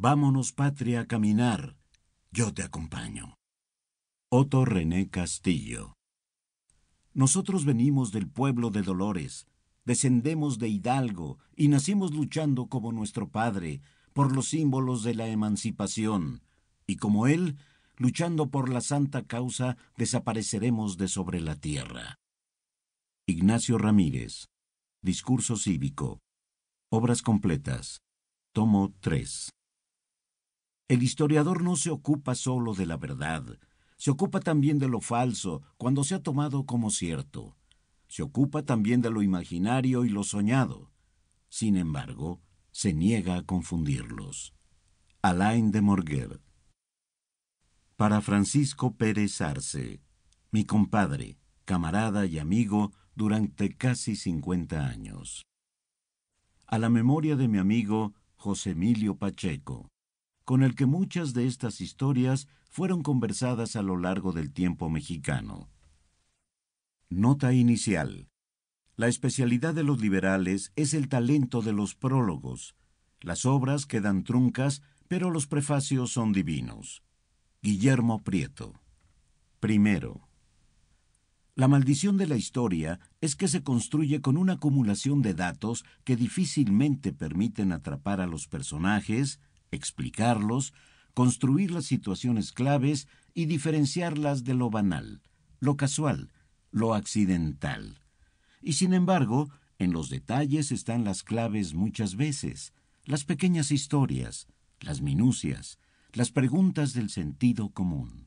Vámonos, patria, a caminar. Yo te acompaño. Otto René Castillo. Nosotros venimos del pueblo de Dolores, descendemos de Hidalgo y nacimos luchando como nuestro padre por los símbolos de la emancipación, y como él, luchando por la santa causa, desapareceremos de sobre la tierra. Ignacio Ramírez. Discurso cívico. Obras completas. Tomo 3. El historiador no se ocupa solo de la verdad, se ocupa también de lo falso cuando se ha tomado como cierto, se ocupa también de lo imaginario y lo soñado. Sin embargo, se niega a confundirlos. Alain de Morguer. Para Francisco Pérez Arce, mi compadre, camarada y amigo durante casi 50 años. A la memoria de mi amigo José Emilio Pacheco con el que muchas de estas historias fueron conversadas a lo largo del tiempo mexicano. Nota inicial. La especialidad de los liberales es el talento de los prólogos. Las obras quedan truncas, pero los prefacios son divinos. Guillermo Prieto. Primero. La maldición de la historia es que se construye con una acumulación de datos que difícilmente permiten atrapar a los personajes, explicarlos, construir las situaciones claves y diferenciarlas de lo banal, lo casual, lo accidental. Y sin embargo, en los detalles están las claves muchas veces, las pequeñas historias, las minucias, las preguntas del sentido común.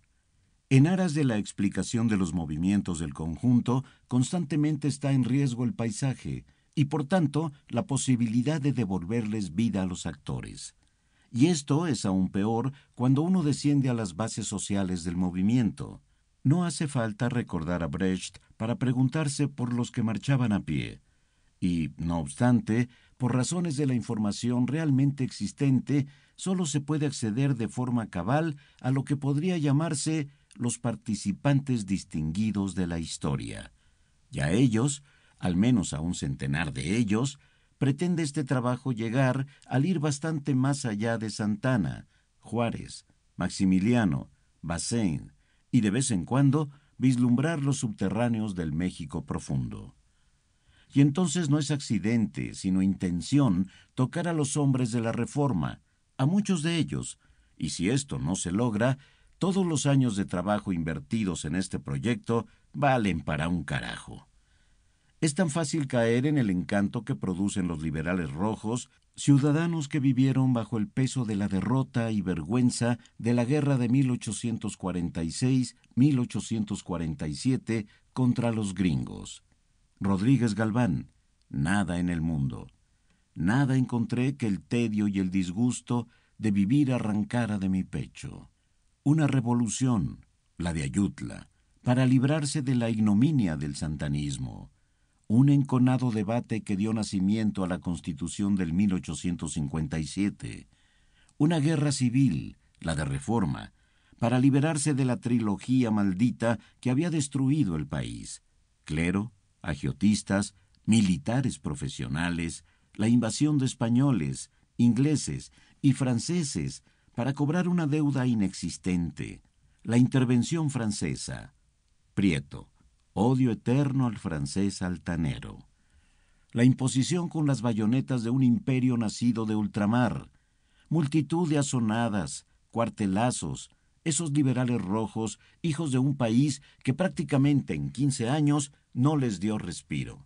En aras de la explicación de los movimientos del conjunto, constantemente está en riesgo el paisaje y por tanto la posibilidad de devolverles vida a los actores. Y esto es aún peor cuando uno desciende a las bases sociales del movimiento. No hace falta recordar a Brecht para preguntarse por los que marchaban a pie. Y, no obstante, por razones de la información realmente existente, solo se puede acceder de forma cabal a lo que podría llamarse los participantes distinguidos de la historia. Y a ellos, al menos a un centenar de ellos, pretende este trabajo llegar al ir bastante más allá de Santana, Juárez, Maximiliano, Bassén y de vez en cuando vislumbrar los subterráneos del México profundo. Y entonces no es accidente, sino intención, tocar a los hombres de la Reforma, a muchos de ellos, y si esto no se logra, todos los años de trabajo invertidos en este proyecto valen para un carajo. Es tan fácil caer en el encanto que producen los liberales rojos, ciudadanos que vivieron bajo el peso de la derrota y vergüenza de la guerra de 1846-1847 contra los gringos. Rodríguez Galván, nada en el mundo. Nada encontré que el tedio y el disgusto de vivir arrancara de mi pecho. Una revolución, la de Ayutla, para librarse de la ignominia del santanismo un enconado debate que dio nacimiento a la Constitución del 1857, una guerra civil, la de reforma, para liberarse de la trilogía maldita que había destruido el país, clero, agiotistas, militares profesionales, la invasión de españoles, ingleses y franceses para cobrar una deuda inexistente, la intervención francesa. Prieto, odio eterno al francés altanero, la imposición con las bayonetas de un imperio nacido de ultramar, multitud de asonadas, cuartelazos, esos liberales rojos, hijos de un país que prácticamente en 15 años no les dio respiro.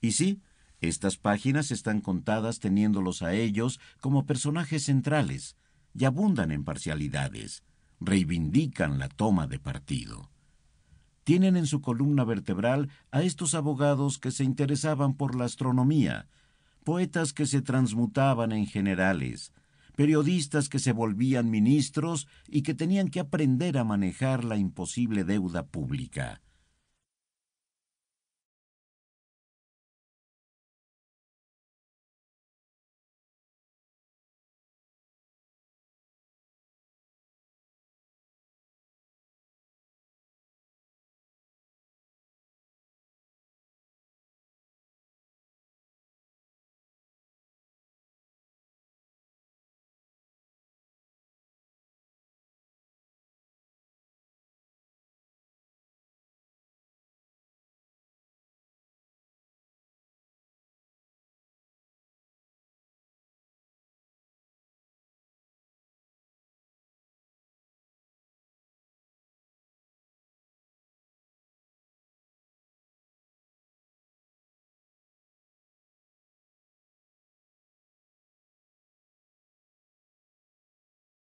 Y sí, estas páginas están contadas teniéndolos a ellos como personajes centrales, y abundan en parcialidades, reivindican la toma de partido tienen en su columna vertebral a estos abogados que se interesaban por la astronomía, poetas que se transmutaban en generales, periodistas que se volvían ministros y que tenían que aprender a manejar la imposible deuda pública.